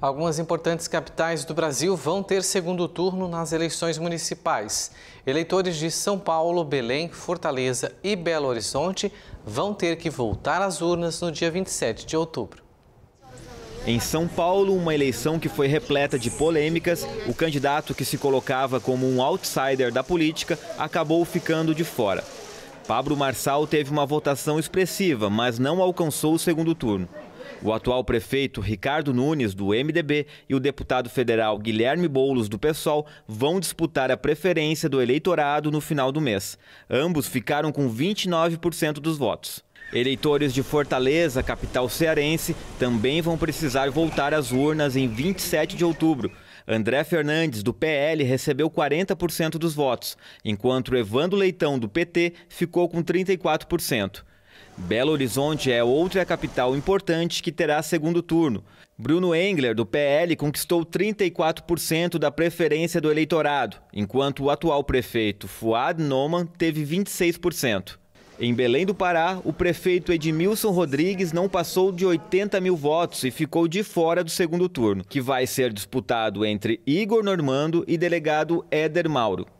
Algumas importantes capitais do Brasil vão ter segundo turno nas eleições municipais. Eleitores de São Paulo, Belém, Fortaleza e Belo Horizonte vão ter que voltar às urnas no dia 27 de outubro. Em São Paulo, uma eleição que foi repleta de polêmicas, o candidato que se colocava como um outsider da política acabou ficando de fora. Pablo Marçal teve uma votação expressiva, mas não alcançou o segundo turno. O atual prefeito Ricardo Nunes, do MDB, e o deputado federal Guilherme Boulos, do PSOL, vão disputar a preferência do eleitorado no final do mês. Ambos ficaram com 29% dos votos. Eleitores de Fortaleza, capital cearense, também vão precisar voltar às urnas em 27 de outubro. André Fernandes, do PL, recebeu 40% dos votos, enquanto Evandro Leitão, do PT, ficou com 34%. Belo Horizonte é outra capital importante que terá segundo turno. Bruno Engler, do PL, conquistou 34% da preferência do eleitorado, enquanto o atual prefeito Fuad Noman teve 26%. Em Belém do Pará, o prefeito Edmilson Rodrigues não passou de 80 mil votos e ficou de fora do segundo turno, que vai ser disputado entre Igor Normando e delegado Éder Mauro.